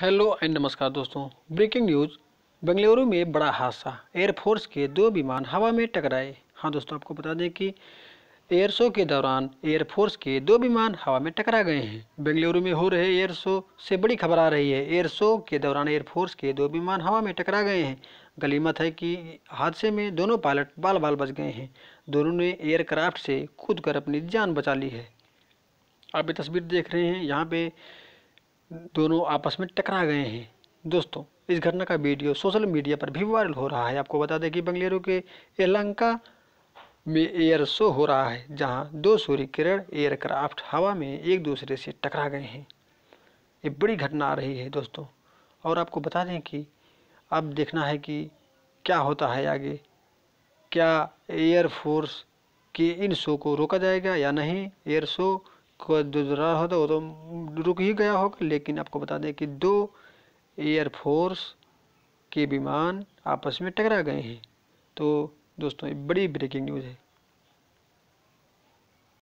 hello and नमस्कार दोस्तों breaking news Bengaluru में बड़ा हादसा एयरफोर्स के दो विमान हवा में टकराए हाँ दोस्तों आपको बता दें कि एयर शो के दौरान एयरफोर्स के दो विमान हवा में टकरा गए हैं बेंगलुरु में हो रहे एयर शो से बड़ी खबर आ रही है एयर शो के दौरान एयरफोर्स के दो विमान हवा में टकरा गए हैं गलीमत है कि हादसे में दोनों पायलट बाल बाल बच गए हैं दोनों ने एयरक्राफ्ट से कूद कर अपनी जान बचा ली है आप ये तस्वीर देख रहे हैं यहाँ पे दोनों आपस में टकरा गए हैं दोस्तों इस घटना का वीडियो सोशल मीडिया पर भी वायरल हो रहा है आपको बता दें कि बंगलुरु के एलंका में एयर शो हो रहा है जहां दो सूर्य किरण एयरक्राफ्ट हवा में एक दूसरे से टकरा गए हैं ये बड़ी घटना आ रही है दोस्तों और आपको बता दें कि अब देखना है कि क्या होता है आगे क्या एयरफोर्स के इन शो को रोका जाएगा या नहीं एयर शो जो दरार होता तो वो तो रुक ही गया होगा लेकिन आपको बता दें कि दो एयरफोर्स के विमान आपस में टकरा गए हैं तो दोस्तों ये बड़ी ब्रेकिंग न्यूज़ है